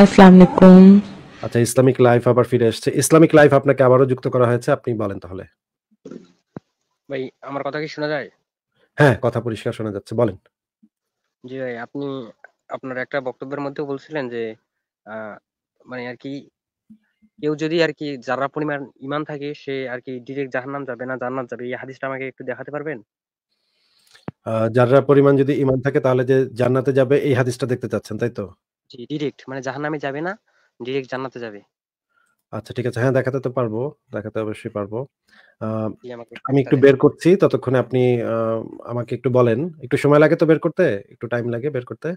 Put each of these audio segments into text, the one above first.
আচ্ছা Islamic life আবার ফিরে আসছে ইসলামিক লাইফ আপনাকে আবারও যুক্ত করা হয়েছে আপনি বলেন তাহলে ভাই আমার কথা কি শোনা যায় হ্যাঁ কথা পরিষ্কার শোনা যাচ্ছে বলেন জি ভাই আপনি আপনার একটা বক্তব্যের মধ্যে বলছিলেন যে মানে আর কি কেউ যদি আর কি যারা পরিমাণ ইমান থাকে সে আর কি ডিরেক্ট জাহান্নাম যাবে না জান্নাত যাবে এই হাদিসটা আমাকে একটু দেখাতে পারবেন যারা পরিমাণ যদি ইমান থাকে তাহলে যে জান্নাতে যাবে এই হাদিসটা দেখতে চাচ্ছেন তাই তো জি ডিরেক্ট মানে জাহান্নামে যাবে না ডিরেক্ট জান্নাতে যাবে আচ্ছা ঠিক আছে হ্যাঁ দেখাতে তো পারবো দেখাতে অবশ্যই পারবো আমি একটু বের করছি ততক্ষণে আপনি আমাকে একটু বলেন একটু সময় লাগে তো বের করতে একটু টাইম লাগে বের করতে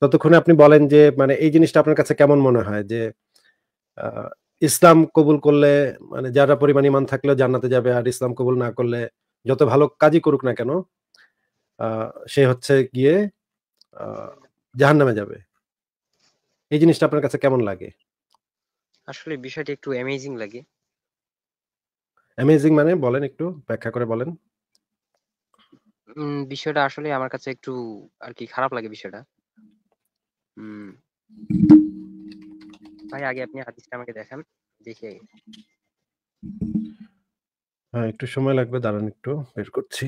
ততক্ষণে আপনি বলেন যে মানে এই জিনিসটা আপনার কাছে কেমন মনে হয় যে ইসলাম কবুল করলে মানে যারা পরিমাণ ইমান থাকলেও জান্নাতে যাবে আর ইসলাম কবুল না করলে যত ভালো কাজই করুক না কেন সে হচ্ছে গিয়ে জাহান্নামে যাবে এই জিনিসটা আপনার কাছে কেমন লাগে আসলে বিষয়টা একটু অ্যামেজিং লাগে অ্যামেজিং মানে বলেন একটু ব্যাখ্যা করে বলেন উম, বিষয়টা আসলে আমার কাছে একটু আর কি খারাপ লাগে বিষয়টা উম, ভাই আগে আপনি হাদিসটা আমাকে দেখান দেখে হ্যাঁ একটু সময় লাগবে দাঁড়ান একটু বের করছি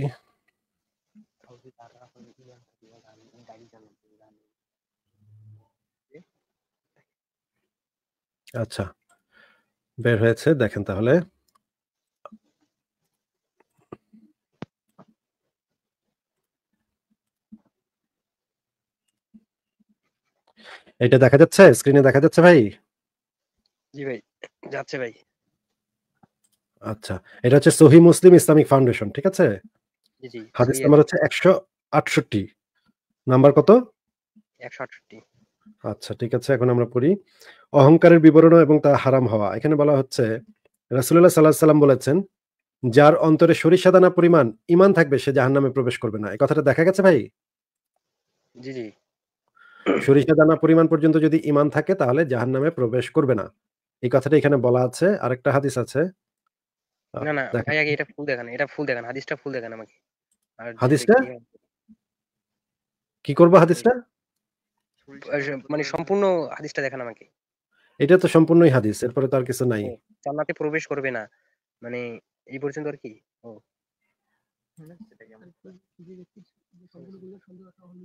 আচ্ছা বের হয়েছে দেখেন তাহলে এটা দেখা যাচ্ছে স্ক্রিনে দেখা যাচ্ছে ভাই জি ভাই যাচ্ছে ভাই আচ্ছা এটা হচ্ছে সহি মুসলিম ইসলামিক ফাউন্ডেশন ঠিক আছে হাদিস নাম্বার হচ্ছে একশো আটষট্টি নাম্বার কত একশো আটষট্টি আচ্ছা ঠিক আছে এখন আমরা পড়ি অহংকারের বিবরণ এবং তা হারাম হওয়া এখানে বলা হচ্ছে রাসুল্লাহ সাল্লাহ সাল্লাম বলেছেন যার অন্তরে শরীর দানা পরিমাণ ইমান থাকবে সে জাহান নামে প্রবেশ করবে না এই কথাটা দেখা গেছে ভাই জি সরিষা দানা পরিমাণ পর্যন্ত যদি ইমান থাকে তাহলে জাহান নামে প্রবেশ করবে না এই কথাটা এখানে বলা আছে আর একটা হাদিস আছে কি করবো হাদিসটা মানে সম্পূর্ণ হাদিসটা দেখান আমাকে এটা তো সম্পূর্ণই হাদিস এরপরে তো আর কিছু নাই জান্নাতে প্রবেশ করবে না মানে এই পর্যন্ত আর কি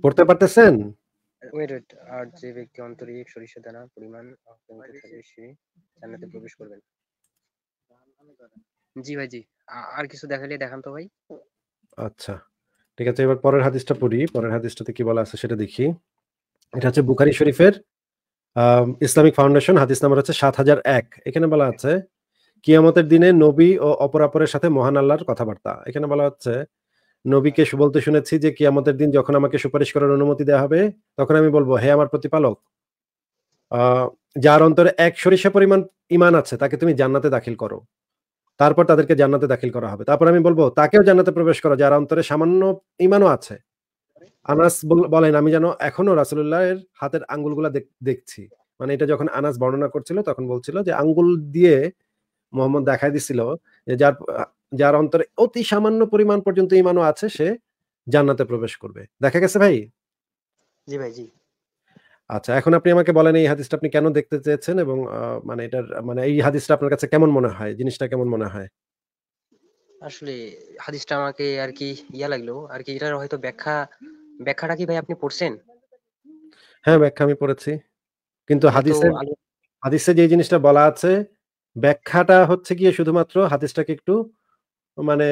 পড়তে পারতেছেন ওয়েট ওয়েট আর যে ব্যক্তি অন্তরিক সরিষা দানা পরিমাণ অন্তরিক থাকে জান্নাতে প্রবেশ করবেন জি ভাই জি আর কিছু দেখালে দেখান তো ভাই আচ্ছা ঠিক আছে এবার পরের হাদিসটা পড়ি পরের হাদিসটাতে কি বলা আছে সেটা দেখি এটা হচ্ছে বুখারী শরীফের ইসলামিক ফাউন্ডেশন হাদিস নাম্বার হচ্ছে সাত হাজার এক এখানে বলা আছে কিয়ামতের দিনে নবী ও অপরাপরের সাথে মহান আল্লাহর কথাবার্তা এখানে বলা হচ্ছে নবীকে বলতে শুনেছি যে কিয়ামতের দিন যখন আমাকে সুপারিশ করার অনুমতি দেওয়া হবে তখন আমি বলবো হে আমার প্রতিপালক যার অন্তরে এক সরিষা পরিমাণ ইমান আছে তাকে তুমি জান্নাতে দাখিল করো তারপর তাদেরকে জান্নাতে দাখিল করা হবে তারপর আমি বলবো তাকেও জান্নাতে প্রবেশ করো যার অন্তরে সামান্য ইমানও আছে আনাস বলেন আমি যেন এখনো রাসুল্লাহের হাতের আঙ্গুলগুলা দেখছি মানে এটা যখন আনাস বর্ণনা করছিল তখন বলছিল যে আঙ্গুল দিয়ে মোহাম্মদ দেখা দিছিল যে যার যার অন্তরে অতি সামান্য পরিমাণ পর্যন্ত ইমানও আছে সে জান্নাতে প্রবেশ করবে দেখা গেছে ভাই জি ভাই জি আচ্ছা এখন আপনি আমাকে বলেন এই হাদিসটা আপনি কেন দেখতে চেয়েছেন এবং মানে এটার মানে এই হাদিসটা আপনার কাছে কেমন মনে হয় জিনিসটা কেমন মনে হয় আসলে হাদিসটা আমাকে আর কি ইয়া লাগলো আর কি এটার হয়তো ব্যাখ্যা ব্যাখ্যাটা কি ভাই আপনি পড়ছেন হ্যাঁ ব্যাখ্যা আমি পড়েছি কিন্তু হাদিসে হাদিসে যে জিনিসটা বলা আছে ব্যাখ্যাটা হচ্ছে কি শুধুমাত্র হাদিসটাকে একটু মানে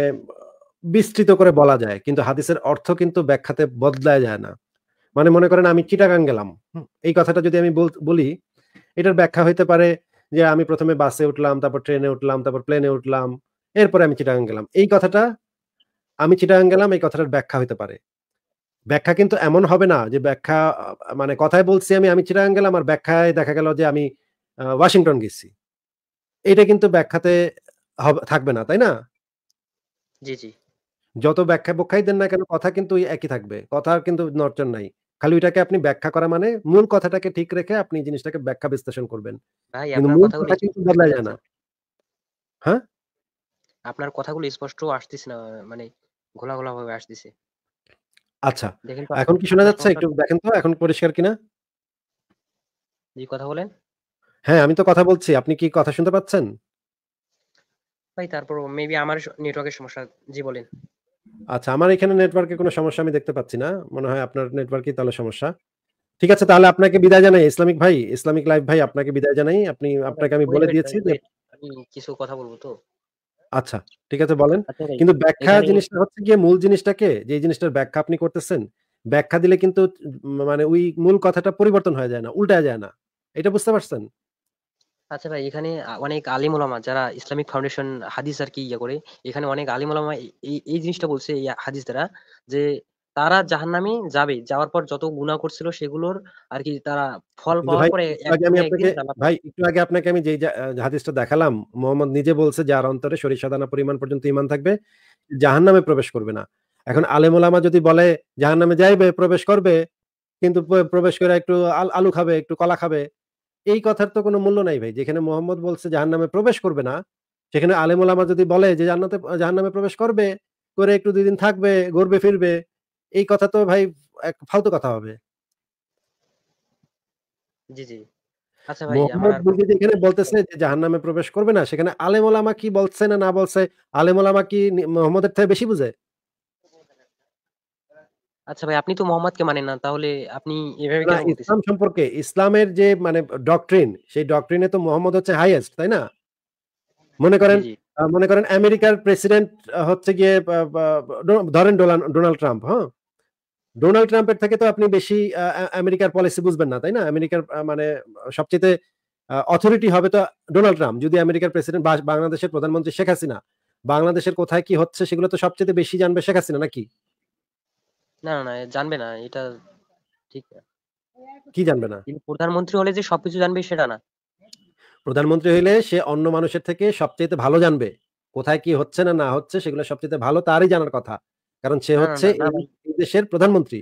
বিস্তৃত করে বলা যায় কিন্তু হাদিসের অর্থ কিন্তু ব্যাখ্যাতে বদলায় যায় না মানে মনে করেন আমি চিটাগাং গেলাম এই কথাটা যদি আমি বলি এটার ব্যাখ্যা হইতে পারে যে আমি প্রথমে বাসে উঠলাম তারপর ট্রেনে উঠলাম তারপর প্লেনে উঠলাম এরপরে আমি চিটাগাং গেলাম এই কথাটা আমি চিটাগাং গেলাম এই কথাটার ব্যাখ্যা হইতে পারে ব্যাখ্যা কিন্তু এমন হবে না যে ব্যাখ্যা মানে কথায় বলছি আমি আমি চিটাগাং গেলাম আর ব্যাখ্যায় দেখা গেল যে আমি ওয়াশিংটন গেছি এটা কিন্তু ব্যাখ্যাতে থাকবে না তাই না জি জি যত ব্যাখ্যা বক্ষাই দেন না কেন কথা কিন্তু একই থাকবে কথা কিন্তু নর্চন নাই খালি ওইটাকে আপনি ব্যাখ্যা করা মানে মূল কথাটাকে ঠিক রেখে আপনি জিনিসটাকে ব্যাখ্যা বিশ্লেষণ করবেন বদলা যায় না হ্যাঁ আপনার কথাগুলো স্পষ্ট আসতেছে না মানে ঘোলা ঘোলা ভাবে আসতেছে আচ্ছা। এখন কি শোনা যাচ্ছে? একটু দেখেন তো এখন পরিষ্কার কিনা? জি, কথা বলেন। হ্যাঁ, আমি তো কথা বলছি। আপনি কি কথা শুনতে পাচ্ছেন? ভাই তারপর মেবি আমার নেটওয়ার্কের সমস্যা। জি বলেন। আচ্ছা, আমার এখানে নেটওয়ার্কে কোনো সমস্যা আমি দেখতে পাচ্ছি না। মনে হয় আপনার নেটওয়ার্কেই তাহলে সমস্যা। ঠিক আছে তাহলে আপনাকে বিদায় জানাই ইসলামিক ভাই, ইসলামিক লাইফ ভাই আপনাকে বিদায় জানাই। আপনি আপনাকে আমি বলে দিয়েছি আমি কিছু কথা বলবো তো? আচ্ছা ঠিক আছে বলেন আচ্ছা, কিন্তু ব্যাখ্যা জিনিসটা হচ্ছে গিয়ে মূল জিনিসটাকে যে জিনিসটার ব্যাখ্যা আপনি করতেছেন ব্যাখ্যা দিলে কিন্তু মানে ওই মূল কথাটা পরিবর্তন হয়ে যায় না উল্টা যায় না এটা বুঝতে পারছেন আচ্ছা ভাই এখানে অনেক আলিম ওলামা যারা ইসলামিক ফাউন্ডেশন হাদিস আর কি ইয়ে করে এখানে অনেক আলিম ওলামা এই জিনিসটা বলছে এই হাদিস দ্বারা যে তারা জাহান্নামে যাবে যাওয়ার পর যত গুণা করছিল সেগুলোর আর কি তারা ফল পাওয়ার পরে ভাই একটু আগে আপনাকে আমি যে হাদিসটা দেখালাম মোহাম্মদ নিজে বলছে যার অন্তরে পরিমাণ পর্যন্ত ইমান থাকবে প্রবেশ করবে না এখন যদি বলে যাইবে প্রবেশ করবে কিন্তু প্রবেশ করে একটু আলু খাবে একটু কলা খাবে এই কথার তো কোনো মূল্য নাই ভাই যেখানে মোহাম্মদ বলছে নামে প্রবেশ করবে না সেখানে আলেমুলামা যদি বলে যে জান্নাতে জাহান্নামে প্রবেশ করবে করে একটু দুই দিন থাকবে ঘুরবে ফিরবে এই কথা তো ভাই এক ফালতু কথা হবে জি জি আচ্ছা এখানে বলতেছে যে জাহান্নামে প্রবেশ করবে না সেখানে আলেম ওলামা কি বলছে না না বলছে আলেম ওলামা কি মোহাম্মদের থেকে বেশি বুঝে আচ্ছা ভাই আপনি তো মোহাম্মদকে মানেন না তাহলে আপনি ইসলাম সম্পর্কে ইসলামের যে মানে ডকট্রিন সেই ডকট্রিনে তো মোহাম্মদ হচ্ছে হাইয়েস্ট তাই না মনে করেন মনে করেন আমেরিকার প্রেসিডেন্ট হচ্ছে গিয়ে ধরেন ডোনাল্ড ট্রাম্প হ্যাঁ ডোনাল্ড ট্রাম্পের থেকে তো আপনি বেশি আমেরিকার পলিসি বুঝবেন না তাই না আমেরিকার মানে সবচেয়ে অথরিটি হবে তো ডোনাল্ড ট্রাম্প যদি আমেরিকার প্রেসিডেন্ট বাংলাদেশের প্রধানমন্ত্রী শেখ হাসিনা বাংলাদেশের কোথায় কি হচ্ছে সেগুলো তো সবচেয়ে বেশি জানবে শেখ হাসিনা নাকি না না জানবে না এটা ঠিক কি জানবে না প্রধানমন্ত্রী হলে যে সবকিছু জানবে সেটা না প্রধানমন্ত্রী হলে সে অন্য মানুষের থেকে সবচেয়ে ভালো জানবে কোথায় কি হচ্ছে না না হচ্ছে সেগুলো সবচেয়ে ভালো তারই জানার কথা কারণ সে হচ্ছে দেশের প্রধানমন্ত্রী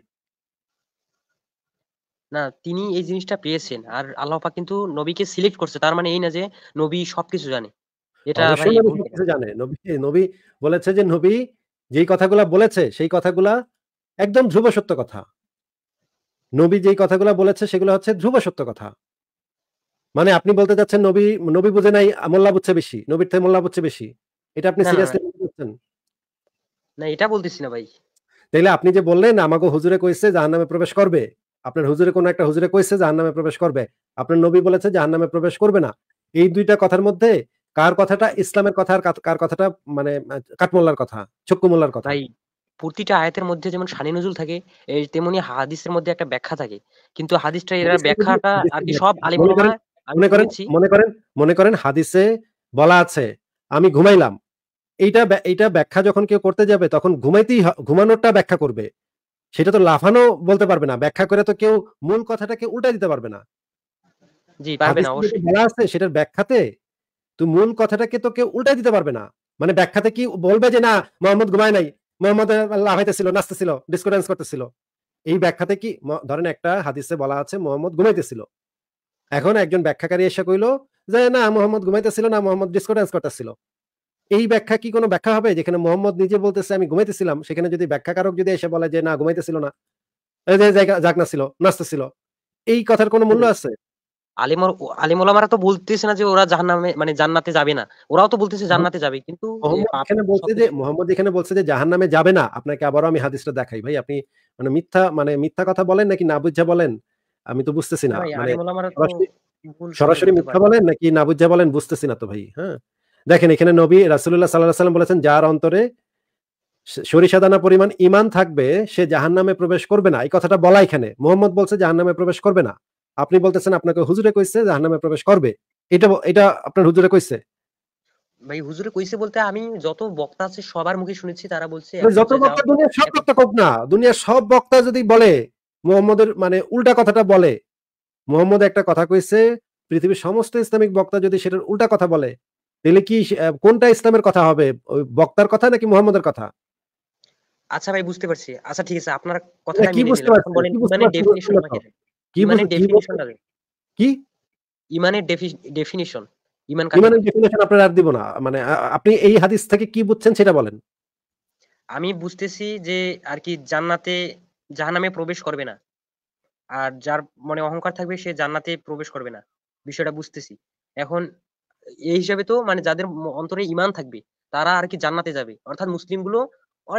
না তিনি এই জিনিসটা পেয়েছেন আর আল্লাহ পাক কিন্তু নবীকে সিলেক্ট করছে তার মানে এই না যে নবী সবকিছু জানে এটা মানে জানে নবী নবী বলেছে যে নবী যেই কথাগুলা বলেছে সেই কথাগুলা একদম ধ্রুব সত্য কথা নবী যেই কথাগুলা বলেছে সেগুলো হচ্ছে ধ্রুব সত্য কথা মানে আপনি বলতে চাচ্ছেন নবী নবী বুঝে নাই মোল্লা বুঝছে বেশি নবীর থেকে মোল্লা বুঝছে বেশি এটা আপনি সিরিয়াসলি বলছেন না এটা বলতেছি না ভাই তাইলে আপনি যে বললেন আমাকে হুজুরে কইছে নামে প্রবেশ করবে আপনার হুজুরে কোন একটা হুজুরে কইছে নামে প্রবেশ করবে আপনার নবী বলেছে নামে প্রবেশ করবে না এই দুইটা কথার মধ্যে কার কথাটা ইসলামের কথা আর কার কথাটা মানে কাটমোল্লার কথা চক্কুমোল্লার কথা প্রতিটা আয়াতের মধ্যে যেমন শানি নজুল থাকে তেমনি হাদিসের মধ্যে একটা ব্যাখ্যা থাকে কিন্তু হাদিসটা এর ব্যাখ্যাটা আর কি সব আলিম মনে করেন মনে করেন মনে করেন হাদিসে বলা আছে আমি ঘুমাইলাম এইটা এইটা ব্যাখ্যা যখন কেউ করতে যাবে তখন ঘুমাইতেই ঘুমানোরটা ব্যাখ্যা করবে সেটা তো লাফানো বলতে পারবে না ব্যাখ্যা করে তো কেউ মূল কথাটাকে উল্টা দিতে পারবে না সেটার ব্যাখ্যাতে তুই মূল কথাটাকে তো কেউ উল্টা দিতে পারবে না মানে ব্যাখ্যাতে কি বলবে যে না মোহাম্মদ ঘুমায় নাই মোহাম্মদ লাফাইতেছিল নাচতেছিল ডিসকোডেন্স করতেছিল এই ব্যাখ্যাতে কি ধরেন একটা হাদিসে বলা আছে মোহাম্মদ ঘুমাইতেছিল এখন একজন ব্যাখ্যাকারী এসে কইলো যে না মোহাম্মদ ঘুমাইতেছিল না মোহাম্মদ ডিসকোডেন্স করতেছিল এই ব্যাখ্যা কি কোনো ব্যাখ্যা হবে যেখানে মোহাম্মদ নিজে বলতেছে আমি ঘুমাইতেছিলাম সেখানে যদি ব্যাখ্যাকারক যদি এসে বলে যে না ঘুমাইতেছিল না জাগনা ছিল নাচতেছিল এই কথার কোনো মূল্য আছে আলিমর আলিমুলামারা তো বলতেছে না যে ওরা জাহান্নামে মানে জান্নাতে যাবে না ওরাও তো বলতেছে জান্নাতে যাবে কিন্তু এখানে বলছে যে মোহাম্মদ এখানে বলছে যে জাহান্নামে যাবে না আপনাকে আবারও আমি হাদিসটা দেখাই ভাই আপনি মানে মিথ্যা মানে মিথ্যা কথা বলেন নাকি না বুঝা বলেন আমি তো বুঝতেছি না মানে সরাসরি মিথ্যা বলেন নাকি না বুঝা বলেন বুঝতেছি না তো ভাই হ্যাঁ দেখেন এখানে নবী রাসুল্লাহ সাল্লাহ সাল্লাম বলেছেন যার অন্তরে সরিষাদানা পরিমাণ ইমান থাকবে সে জাহান নামে প্রবেশ করবে না এই কথাটা বলা এখানে মোহাম্মদ বলছে জাহান নামে প্রবেশ করবে না আপনি বলতেছেন আপনাকে হুজুরে কইছে জাহান নামে প্রবেশ করবে এটা এটা আপনার হুজুরে কইছে ইসলামিক বক্তা যদি সেটার উল্টা কথা বলে তাহলে কি কোনটা ইসলামের কথা হবে ওই বক্তার কথা নাকি মুহাম্মদের কথা আচ্ছা ভাই বুঝতে পারছি আচ্ছা ঠিক আছে আপনার কথা কি বুঝতে পারছেন মানে ডেফিনিশন কি মানে ডেফিনিশন কি ইমানের ডেফিনিশন ইমান ইমানের ডেফিনিশন আপনার আর দিব না মানে আপনি এই হাদিস থেকে কি বুঝছেন সেটা বলেন আমি বুঝতেছি যে আর কি জান্নাতে জাহান্নামে প্রবেশ করবে না আর যার মনে অহংকার থাকবে সে জান্নাতে প্রবেশ করবে না বিষয়টা বুঝতেছি এখন এই হিসাবে তো মানে যাদের অন্তরে ইমান থাকবে তারা আর কি জান্নাতে যাবে অর্থাৎ মুসলিমগুলো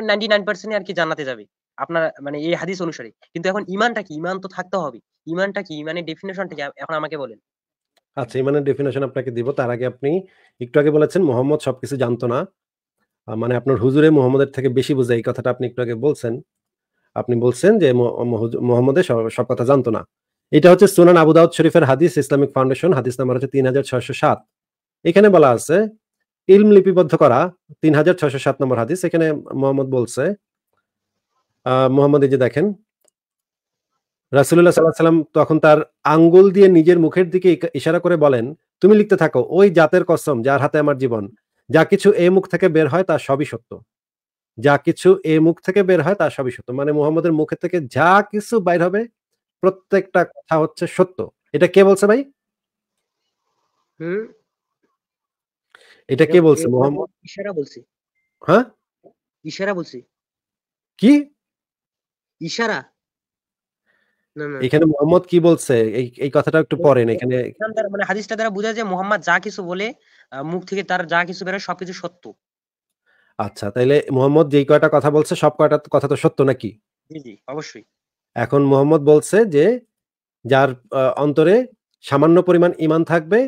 নাইনটি নাইন পার্সেন্ট আর কি জান্নাতে যাবে আপনার মানে এই হাদিস অনুসারে কিন্তু এখন ইমানটা কি ইমান তো থাকতে হবে ইমানটা কি ইমানের ডেফিনেশনটা কি এখন আমাকে বলেন আচ্ছা ইমানের ডেফিনেশন আপনাকে দিব তার আগে আপনি একটু আগে বলেছেন মোহাম্মদ সবকিছু জানতো না মানে আপনার হুজুরে মোহাম্মদের থেকে বেশি বোঝে এই কথাটা আপনি একটু আগে বলছেন আপনি বলছেন যে মোহাম্মদে সব কথা জানতো না এটা হচ্ছে সুনান আবু শরীফের হাদিস ইসলামিক ফাউন্ডেশন হাদিস নাম্বার হচ্ছে তিন হাজার ছয়শো সাত এখানে বলা আছে ইলম লিপিবদ্ধ করা তিন হাজার ছয়শ সাত নম্বর হাদিস এখানে মোহাম্মদ বলছে মোহাম্মদ এই যে দেখেন রাসুল্লাহ সাল্লাহ সাল্লাম তখন তার আঙ্গুল দিয়ে নিজের মুখের দিকে ইশারা করে বলেন তুমি লিখতে থাকো ওই জাতের কসম যার হাতে আমার জীবন যা কিছু এ মুখ থেকে বের হয় তা সবই সত্য যা কিছু এ মুখ থেকে বের হয় তা সবই সত্য মানে মোহাম্মদের মুখে থেকে যা কিছু বাইর হবে প্রত্যেকটা কথা হচ্ছে সত্য এটা কে বলছে ভাই এটা কে বলছে মোহাম্মদ ইশারা বলছি হ্যাঁ ইশারা বলছি কি ইশারা এখানে মোহাম্মদ কি বলছে এই কথাটা একটু পড়েন এখানে মানে হাদিসটা দ্বারা বোঝা যায় মোহাম্মদ যা কিছু বলে মুখ থেকে তার যা কিছু বেরোয় সবকিছু সত্য আচ্ছা তাইলে মোহাম্মদ যেই কয়টা কথা বলছে সব কয়টা কথা তো সত্য নাকি জি জি অবশ্যই এখন মোহাম্মদ বলছে যে যার অন্তরে সামান্য পরিমাণ ইমান থাকবে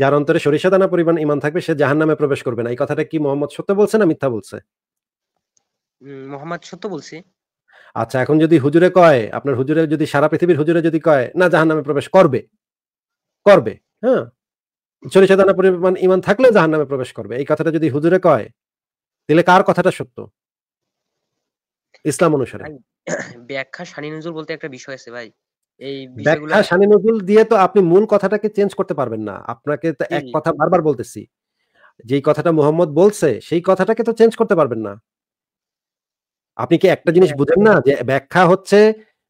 যার অন্তরে সরিষা দানা পরিমাণ ইমান থাকবে সে জাহান নামে প্রবেশ করবে না এই কথাটা কি মোহাম্মদ সত্য বলছে না মিথ্যা বলছে মোহাম্মদ সত্য আচ্ছা এখন যদি হুজুরে কয় আপনার হুজুরে যদি সারা পৃথিবীর হুজুরে যদি কয় না জাহান নামে প্রবেশ করবে করবে হ্যাঁ সরিষা দানা পরিমাণ ইমান থাকলে জাহান নামে প্রবেশ করবে এই কথাটা যদি হুজুরে কয় তাহলে কার কথাটা সত্য ইসলাম অনুসারে ব্যাখ্যা সানি নজর বলতে একটা বিষয় আছে ভাই এই ব্যাখ্যা নজরুল দিয়ে তো আপনি মূল কথাটাকে চেঞ্জ করতে পারবেন না আপনাকে তো এক কথা বারবার বলতেছি যেই কথাটা মোহাম্মদ বলছে সেই কথাটাকে তো চেঞ্জ করতে পারবেন না আপনি কি একটা জিনিস হ্যাঁ। বুঝেন না যে ব্যাখ্যা হচ্ছে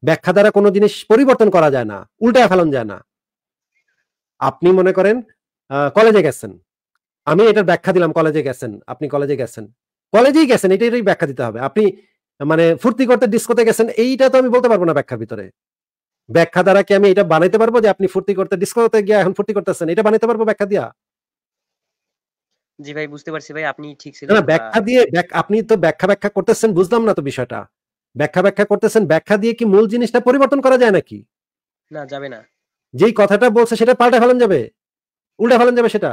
ব্যাখ্যা দ্বারা কোনো জিনিস পরিবর্তন করা যায় না উল্টায় ফেলানো যায় না আপনি মনে করেন কলেজে গেছেন আমি এটার ব্যাখ্যা দিলাম কলেজে গেছেন আপনি কলেজে গেছেন কলেজেই গেছেন এটারই ব্যাখ্যা দিতে হবে আপনি মানে ফুর্তি করতে ডিস্কোতে গেছেন এইটা তো আমি বলতে পারবো না ব্যাখ্যার ভিতরে ব্যাখ্যা দ্বারা কি আমি এটা বানাইতে পারবো যে আপনি ফুর্তি করতে ডিসকোতে গিয়ে এখন ফুর্তি করতেছেন এটা বানাইতে পারবো ব্যাখ্যা দিয়া জি ভাই বুঝতে পারছি ভাই আপনি ঠিক ছিলেন না ব্যাখ্যা দিয়ে আপনি তো ব্যাখ্যা ব্যাখ্যা করতেছেন বুঝলাম না তো বিষয়টা ব্যাখ্যা ব্যাখ্যা করতেছেন ব্যাখ্যা দিয়ে কি মূল জিনিসটা পরিবর্তন করা যায় নাকি না যাবে না যেই কথাটা বলছে সেটা পাল্টা ফেলান যাবে উল্টা ফেলান যাবে সেটা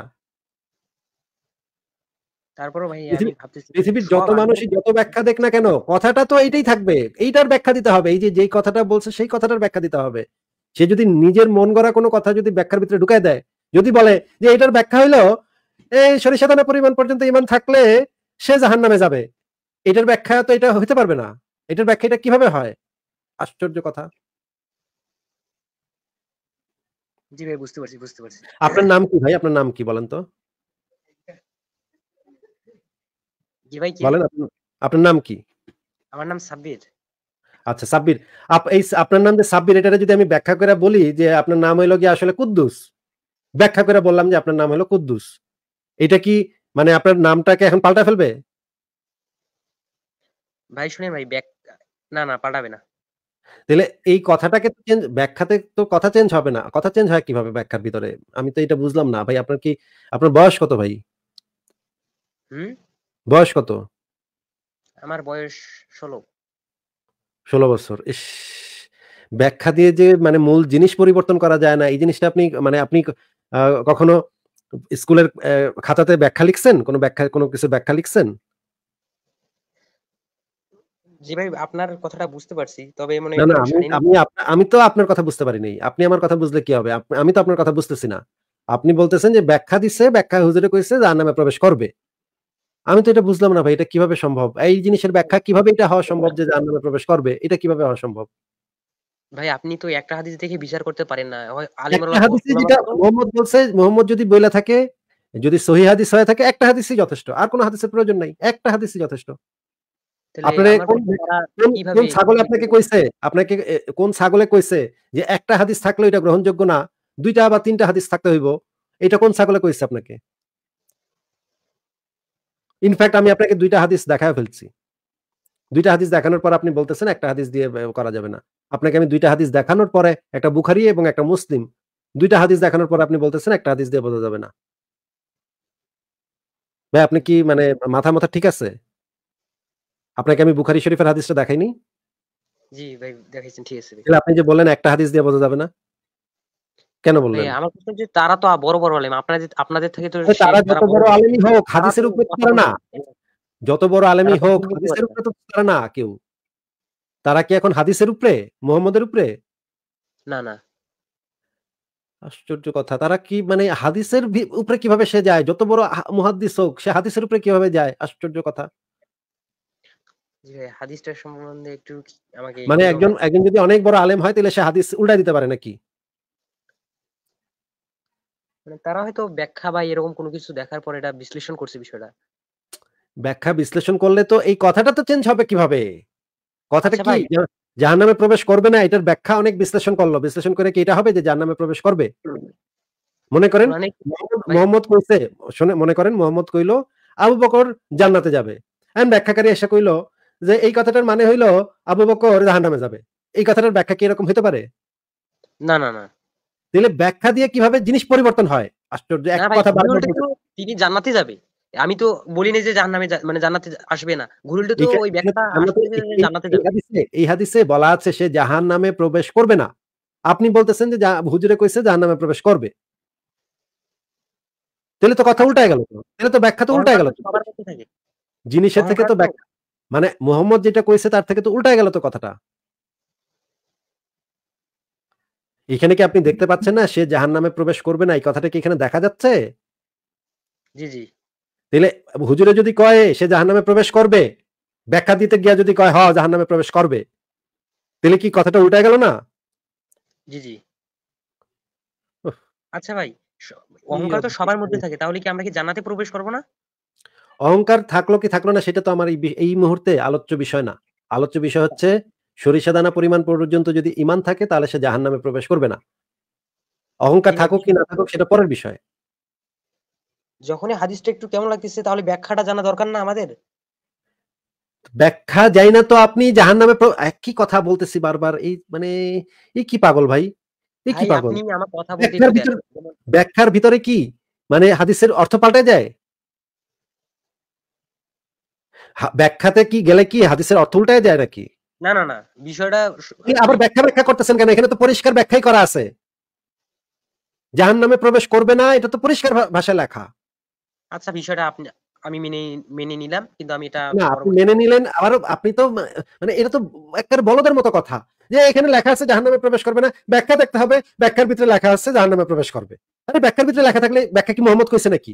তারপরও ভাই আমি ভাবতেছি পৃথিবীর যত মানুষই যত ব্যাখ্যা দেখ না কেন কথাটা তো এইটাই থাকবে এইটার ব্যাখ্যা দিতে হবে এই যে যেই কথাটা বলছে সেই কথাটার ব্যাখ্যা দিতে হবে সে যদি নিজের মন গড়া কোনো কথা যদি ব্যাখ্যার ভিতরে ঢুকায় দেয় যদি বলে যে এটার ব্যাখ্যা হইলো এই সরিষা দানা পরিমাণ পর্যন্ত ইমান থাকলে সে জাহান নামে যাবে এটার ব্যাখ্যা তো এটা হইতে পারবে না এটার ব্যাখ্যা এটা কিভাবে হয় আশ্চর্য কথা জি ভাই বুঝতে পারছি বুঝতে পারছি আপনার নাম কি ভাই আপনার নাম কি বলেন তো আপনার নাম কি আমার নাম সাব্বির আচ্ছা সাব্বির এই আপনার নাম যে সাব্বির এটারে যদি আমি ব্যাখ্যা করে বলি যে আপনার নাম হইলো গিয়ে আসলে কুদ্দুস ব্যাখ্যা করে বললাম যে আপনার নাম হলো কুদ্দুস এটা কি মানে আপনার নামটাকে এখন পাল্টা ফেলবে ভাই শুনে ভাই না না পাল্টাবে না তাহলে এই কথাটাকে চেঞ্জ ব্যাখ্যাতে তো কথা চেঞ্জ হবে না কথা চেঞ্জ হয় কিভাবে ব্যাখ্যার ভিতরে আমি তো এটা বুঝলাম না ভাই আপনার কি আপনার বয়স কত ভাই হুম বয়স কত আমার বয়স ষোলো ষোলো বছর ইস ব্যাখ্যা দিয়ে যে মানে মূল জিনিস পরিবর্তন করা যায় না এই জিনিসটা আপনি মানে আপনি কখনো স্কুলের খাতাতে ব্যাখ্যা লিখছেন কোনো ব্যাখ্যা কোনো কিছু ব্যাখ্যা লিখছেন জি ভাই আপনার কথাটা বুঝতে পারছি তবে আমি আমি তো আপনার কথা বুঝতে পারি নাই আপনি আমার কথা বুঝলে কি হবে আমি তো আপনার কথা বুঝতেছি না আপনি বলতেছেন যে ব্যাখ্যা দিছে ব্যাখ্যা হুজুরে কইছে যার নামে প্রবেশ করবে আমি তো এটা বুঝলাম না ভাই এটা কিভাবে সম্ভব এই জিনিসের ব্যাখ্যা কিভাবে এটা হওয়া সম্ভব যে জাহান্নামে প্রবেশ করবে এটা কিভাবে হওয়া সম্ভব ভাই আপনি তো একটা হাদিস দেখে বিচার করতে পারেন না আলেমরা হাদিসে যেটা মোহাম্মদ বলছে মোহাম্মদ যদি বইলা থাকে যদি সহি হাদিস হয়ে থাকে একটা হাদিসই যথেষ্ট আর কোনো হাদিসের প্রয়োজন নাই একটা হাদিসই যথেষ্ট আপনারে কোন ছাগল আপনাকে কইছে আপনাকে কোন ছাগলে কইছে যে একটা হাদিস থাকলে এটা গ্রহণযোগ্য না দুইটা বা তিনটা হাদিস থাকতে হইব এটা কোন ছাগলে কইছে আপনাকে ইনফ্যাক্ট আমি আপনাকে দুইটা হাদিস দেখায় ফেলছি দুইটা হাদিস দেখানোর পর আপনি বলতেছেন একটা হাদিস দিয়ে করা যাবে না আপনাকে আমি দুইটা হাদিস দেখানোর পরে একটা বুখারি এবং একটা মুসলিম দুইটা হাদিস দেখানোর পর আপনি বলতেছেন একটা হাদিস দিয়ে বোঝা যাবে না ভাই আপনি কি মানে মাথা মাথা ঠিক আছে আপনাকে আমি বুখারি শরীফের হাদিসটা দেখাইনি জি ভাই দেখাইছেন ঠিক আছে আপনি যে বলেন একটা হাদিস দিয়ে বোঝা যাবে না কেন মানে বললেন আমার প্রশ্ন যে তারা তো বড় বড় আলেম আপনাদের থেকে তো তারা যত বড় আলেমই হোক হাদিসের উপরে তারা না যত বড় আলেমই হোক হাদিসের উপরে তো তারা না কেউ তারা কি এখন হাদিসের উপরে মোহাম্মদের উপরে না না আশ্চর্য কথা তারা কি মানে হাদিসের উপরে কিভাবে সে যায় যত বড় মুহাদ্দিস হোক সে হাদিসের উপরে কিভাবে যায় আশ্চর্য কথা হাদিসটা সম্বন্ধে একটু আমাকে মানে একজন একজন যদি অনেক বড় আলেম হয় তাহলে সে হাদিস উল্টা দিতে পারে নাকি মানে তারা হয়তো ব্যাখ্যা বা এরকম কোনো কিছু দেখার পর এটা বিশ্লেষণ করছে বিষয়টা ব্যাখ্যা বিশ্লেষণ করলে তো এই কথাটা তো চেঞ্জ হবে কিভাবে কথাটা কি আচ্ছা, জাহান নামে প্রবেশ করবে না এটার ব্যাখ্যা অনেক বিশ্লেষণ করলো বিশ্লেষণ করে কি এটা হবে যে জাহান নামে প্রবেশ করবে মানে মানে মনে করেন মোহাম্মদ কইছে শুনে মনে করেন মোহাম্মদ কইল আবু বকর জান্নাতে যাবে এন ব্যাখ্যাকারী এসে কইল যে এই কথাটার মানে হইল আবু বকর জাহান্নামে যাবে এই কথাটার ব্যাখ্যা কি এরকম হতে পারে না না না তাহলে ব্যাখ্যা দিয়ে কিভাবে জিনিস পরিবর্তন হয় আশ্চর্য এক কথা তিনি জান্নাতে যাবে আমি তো বলি না যে জাহান্নামে মানে জান্নাতে আসবে না ঘুরুলটা তো ওই ব্যাখ্যা জান্নাতে যাবে এই হাদিসে বলা আছে সে জাহান্নামে প্রবেশ করবে না আপনি বলতেছেন যে হুজুরে কইছে জাহান্নামে প্রবেশ করবে তাহলে তো কথা উল্টায় গেল তাহলে তো ব্যাখ্যা তো উল্টায় গেল জিনিসের থেকে তো ব্যাখ্যা মানে মোহাম্মদ যেটা কইছে তার থেকে তো উল্টায় গেল তো কথাটা এখানে কি আপনি দেখতে পাচ্ছেন না সে জাহান নামে প্রবেশ করবে না এই কথাটা কি এখানে দেখা যাচ্ছে জি জি তাহলে হুজুরে যদি কয় সে জাহান নামে প্রবেশ করবে ব্যাখ্যা দিতে গিয়া যদি কয় হ হ্যাঁ, জাহান নামে প্রবেশ করবে তাহলে কি কথাটা উল্টা গেল না জি জি আচ্ছা ভাই অহংকার তো সবার মধ্যে থাকে তাহলে কি আমরা কি জান্নাতে প্রবেশ করব না অহংকার থাকলো কি থাকলো না সেটা তো আমার এই মুহূর্তে আলোচ্য বিষয় না আলোচ্য বিষয় হচ্ছে সরিষা দানা পরিমাণ পর্যন্ত যদি ইমান থাকে তাহলে সে জাহান নামে প্রবেশ করবে না অহংকার থাকুক কি না থাকুক সেটা পরের বিষয় যখনই হাদিসটা একটু কেমন লাগতেছে তাহলে ব্যাখ্যাটা জানা দরকার না আমাদের ব্যাখ্যা যাই না তো আপনি জাহান নামে একই কথা বলতেছি বারবার এই মানে এই কি পাগল ভাই এই কি পাগল ব্যাখ্যার ভিতরে কি মানে হাদিসের অর্থ পাল্টে যায় ব্যাখ্যাতে কি গেলে কি হাদিসের অর্থ উল্টায় যায় নাকি না না না বিষয়টা আবার ব্যাখ্যা ব্যাখ্যা করতেছেন কেন এখানে তো পরিষ্কার ব্যাখ্যাই করা আছে জাহান নামে প্রবেশ করবে না এটা তো পরিষ্কার ভাষায় লেখা আচ্ছা বিষয়টা আপনি আমি মেনে মেনে নিলাম কিন্তু আমি এটা না আপনি মেনে নিলেন আবার আপনি তো মানে এটা তো একবার বলদের মতো কথা যে এখানে লেখা আছে জাহান নামে প্রবেশ করবে না ব্যাখ্যা দেখতে হবে ব্যাখ্যার ভিতরে লেখা আছে জাহান নামে প্রবেশ করবে আরে ব্যাখ্যার ভিতরে লেখা থাকলে ব্যাখ্যা কি মোহাম্মদ কইছে নাকি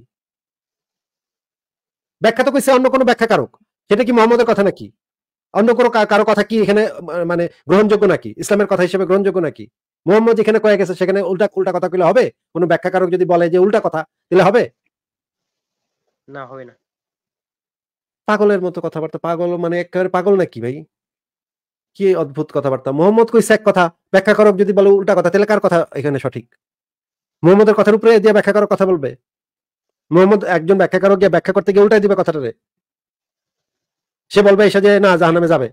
ব্যাখ্যা তো কইছে অন্য কোনো ব্যাখ্যা কারক সেটা কি মোহাম্মদের কথা নাকি অন্য কোনো কারো কথা কি এখানে মানে গ্রহণযোগ্য নাকি ইসলামের কথা হিসেবে গ্রহণযোগ্য নাকি মোহাম্মদ যেখানে কয়ে গেছে সেখানে উল্টা উল্টা কথা কইলে হবে কোনো ব্যাখ্যাকারক যদি বলে যে উল্টা কথা তাহলে হবে না হবে না পাগলের মতো কথাবার্তা পাগল মানে একেবারে পাগল নাকি ভাই কি অদ্ভুত কথাবার্তা মোহাম্মদ কইছে এক কথা ব্যাখ্যা করক যদি বলে উল্টা কথা তাহলে কার কথা এখানে সঠিক মোহাম্মদের কথার উপরে দিয়ে ব্যাখ্যা করার কথা বলবে মোহাম্মদ একজন ব্যাখ্যাকারক গিয়ে ব্যাখ্যা করতে গিয়ে উল্টাই দিবে কথাটারে সে বলবে এসে যে না জাহান্নামে যাবে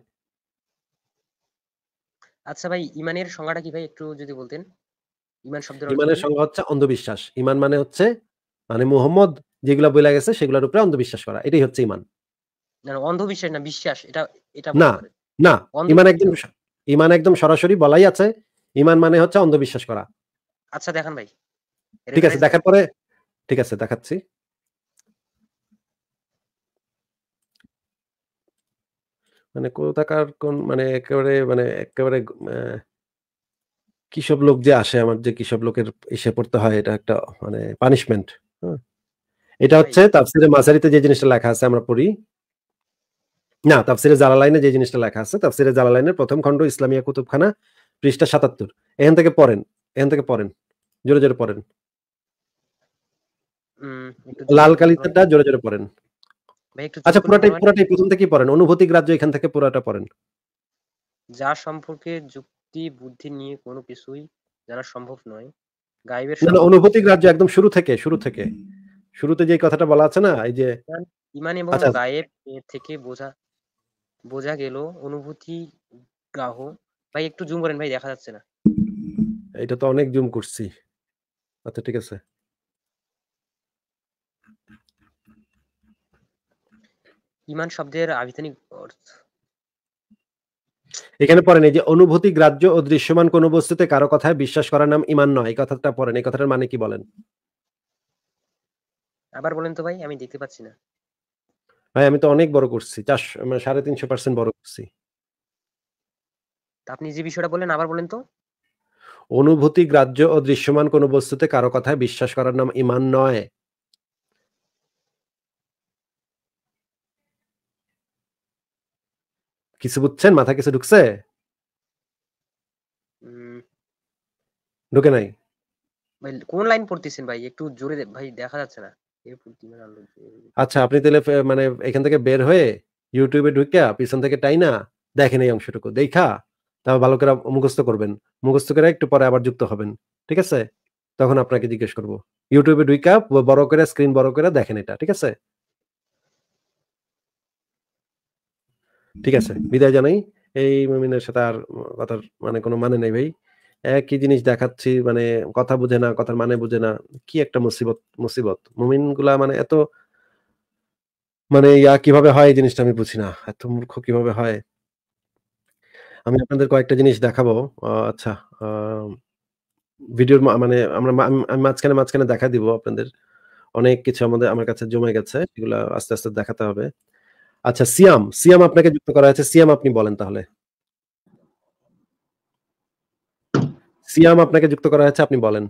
আচ্ছা ভাই ইমানের সংজ্ঞাটা কি ভাই একটু যদি বলতেন ইমান শব্দের ইমানের সংজ্ঞা হচ্ছে অন্ধবিশ্বাস ইমান মানে হচ্ছে মানে মুহাম্মদ যেগুলো বলে গেছে সেগুলোর উপরে অন্ধবিশ্বাস করা এটাই হচ্ছে ইমান না অন্ধবিশ্বাস না বিশ্বাস এটা এটা না না ইমান একদম ইমান একদম সরাসরি বলাই আছে ইমান মানে হচ্ছে অন্ধবিশ্বাস করা আচ্ছা দেখেন ভাই ঠিক আছে দেখার পরে ঠিক আছে দেখাচ্ছি মানে কোথাকার কোন মানে একেবারে মানে একেবারে কিসব লোক যে আসে আমার যে কিসব লোকের এসে পড়তে হয় এটা একটা মানে পানিশমেন্ট হ্যাঁ? এটা হচ্ছে তাফসিরে মাসারিতে যে জিনিসটা লেখা আছে আমরা পড়ি না তাফসিরে জালালাইনে যে জিনিসটা লেখা আছে তাফসিরে জালালাইনের প্রথম খণ্ড ইসলামিয়া কুতুবখানা পৃষ্ঠা সাতাত্তর এখান থেকে পড়েন এখান থেকে পড়েন জোরে জোরে পড়েন লাল কালিতাটা জোরে জোরে পড়েন আচ্ছা প্রথম থেকেই পড়েন অনুভূতি গ্রাহ্য এখান থেকে পড়েন যা সম্পর্কে যুক্তি বুদ্ধি নিয়ে কোনো কিছুই জানা সম্ভব নয় অনুভূতি গ্রাহ্য একদম শুরু থেকে শুরু থেকে শুরুতে যে কথাটা বলা আছে না এই যে ইমান এবং আচ্ছা। গায়েব থেকে বোঝা বোঝা গেল অনুভূতি গ্রাহ ভাই একটু জুম করেন ভাই দেখা যাচ্ছে না এটা তো অনেক জুম করছি আচ্ছা ঠিক আছে ইমান শব্দের আভিধানিক অর্থ এখানে পড়েন এই যে অনুভূতি গ্রাহ্য ও দৃশ্যমান কোন বস্তুতে কারো কথায় বিশ্বাস করার নাম ইমান নয় এই কথাটা পড়েন এই কথাটার মানে কি বলেন আবার বলেন তো ভাই আমি দেখতে পাচ্ছি না ভাই আমি তো অনেক বড় করছি মানে সাড়ে তিনশো পার্সেন্ট বড় করছি আপনি যে বিষয়টা বলেন আবার বলেন তো অনুভূতি গ্রাহ্য ও দৃশ্যমান কোন বস্তুতে কারো কথায় বিশ্বাস করার নাম ইমান নয় কিছু বুঝছেন মাথা কিছু ঢুকছে ঢুকে নাই ভাই কোন লাইন পড়তেছেন ভাই একটু জোরে ভাই দেখা যাচ্ছে না মানে আচ্ছা আপনি তাহলে মানে এখান থেকে বের হয়ে ইউটিউবে ঢুকে পিছন থেকে টাই না দেখেন এই অংশটুকু দেখা তারপর ভালো করে মুখস্থ করবেন মুখস্থ করে একটু পরে আবার যুক্ত হবেন ঠিক আছে তখন আপনাকে জিজ্ঞেস করব ইউটিউবে ঢুকা বড় করে স্ক্রিন বড় করে দেখেন এটা ঠিক আছে ঠিক আছে বিদায় জানাই এই মমিনের সাথে আর কথার মানে কোনো মানে নেই ভাই একই জিনিস দেখাচ্ছি মানে কথা বুঝে না কথার মানে বুঝে না কি একটা মুসিবত মুসিবত মুমিন গুলা মানে এত মানে ইয়া কিভাবে হয় এই জিনিসটা আমি বুঝি না এত মূর্খ কিভাবে হয় আমি আপনাদের কয়েকটা জিনিস দেখাবো আচ্ছা ভিডিওর মানে আমরা আমি মাঝখানে মাঝখানে দেখা দিব আপনাদের অনেক কিছু আমাদের আমার কাছে জমে গেছে এগুলো আস্তে আস্তে দেখাতে হবে আচ্ছা সিয়াম সিয়াম আপনাকে যুক্ত করা হয়েছে সিয়াম আপনি বলেন তাহলে সিয়াম আপনাকে যুক্ত করা হয়েছে আপনি বলেন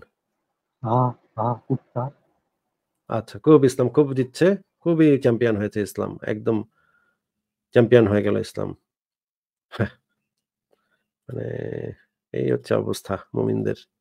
আচ্ছা খুব ইসলাম খুব জিতছে খুবই চ্যাম্পিয়ন হয়েছে ইসলাম একদম চ্যাম্পিয়ন হয়ে গেল ইসলাম হ্যাঁ, মানে এই হচ্ছে অবস্থা মুমিনদের